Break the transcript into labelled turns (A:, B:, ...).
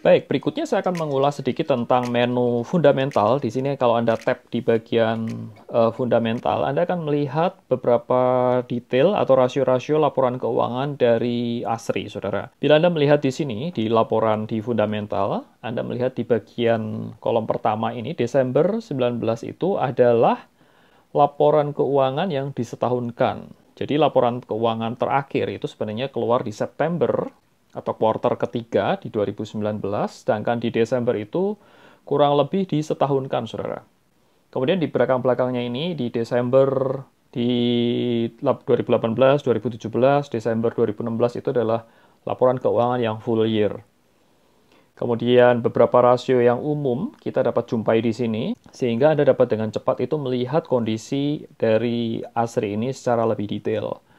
A: Baik, berikutnya saya akan mengulas sedikit tentang menu fundamental. Di sini kalau Anda tap di bagian uh, fundamental, Anda akan melihat beberapa detail atau rasio-rasio laporan keuangan dari ASRI, Saudara. Bila Anda melihat di sini, di laporan di fundamental, Anda melihat di bagian kolom pertama ini, Desember 19 itu adalah laporan keuangan yang disetahunkan. Jadi laporan keuangan terakhir itu sebenarnya keluar di September atau quarter ketiga di 2019, sedangkan di Desember itu kurang lebih di setahunkan, saudara. Kemudian di belakang-belakangnya ini, di Desember di 2018, 2017, Desember 2016 itu adalah laporan keuangan yang full year. Kemudian beberapa rasio yang umum kita dapat jumpai di sini, sehingga Anda dapat dengan cepat itu melihat kondisi dari ASRI ini secara lebih detail.